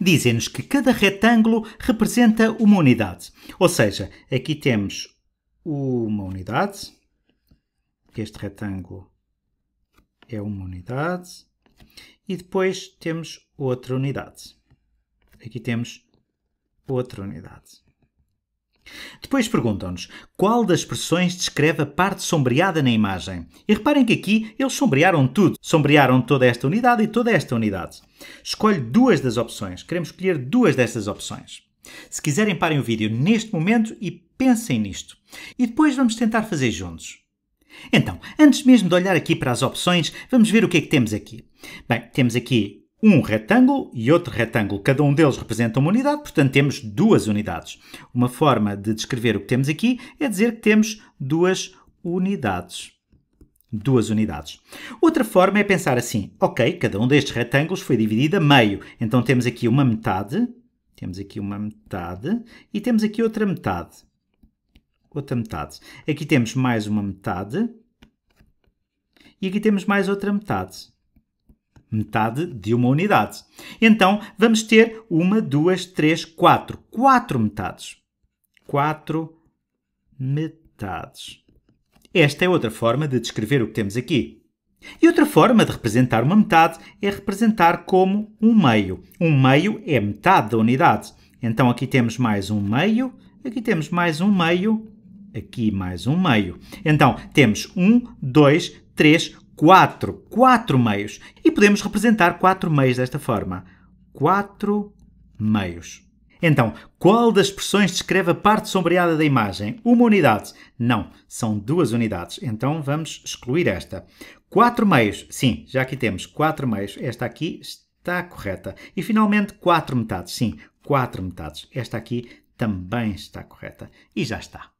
Dizem-nos que cada retângulo representa uma unidade. Ou seja, aqui temos uma unidade, este retângulo é uma unidade, e depois temos outra unidade. Aqui temos outra unidade. Depois perguntam-nos qual das expressões descreve a parte sombreada na imagem. E reparem que aqui eles sombrearam tudo. Sombrearam toda esta unidade e toda esta unidade. Escolhe duas das opções. Queremos escolher duas destas opções. Se quiserem, parem o vídeo neste momento e pensem nisto. E depois vamos tentar fazer juntos. Então, antes mesmo de olhar aqui para as opções, vamos ver o que é que temos aqui. Bem, temos aqui um retângulo e outro retângulo. Cada um deles representa uma unidade, portanto temos duas unidades. Uma forma de descrever o que temos aqui é dizer que temos duas unidades. Duas unidades. Outra forma é pensar assim: ok, cada um destes retângulos foi dividido a meio, então temos aqui uma metade, temos aqui uma metade e temos aqui outra metade. Outra metade. Aqui temos mais uma metade e aqui temos mais outra metade metade de uma unidade. Então vamos ter uma, duas, três, quatro. Quatro metades. Quatro metades. Esta é outra forma de descrever o que temos aqui. E outra forma de representar uma metade é representar como um meio. Um meio é metade da unidade. Então aqui temos mais um meio, aqui temos mais um meio, aqui mais um meio. Então temos um, dois, três 4, 4 meios. E podemos representar 4 meios desta forma. 4 meios. Então, qual das expressões descreve a parte sombreada da imagem? Uma unidade? Não, são duas unidades. Então vamos excluir esta. 4 meios. Sim, já aqui temos 4 meios. Esta aqui está correta. E finalmente 4 metades. Sim, 4 metades. Esta aqui também está correta. E já está.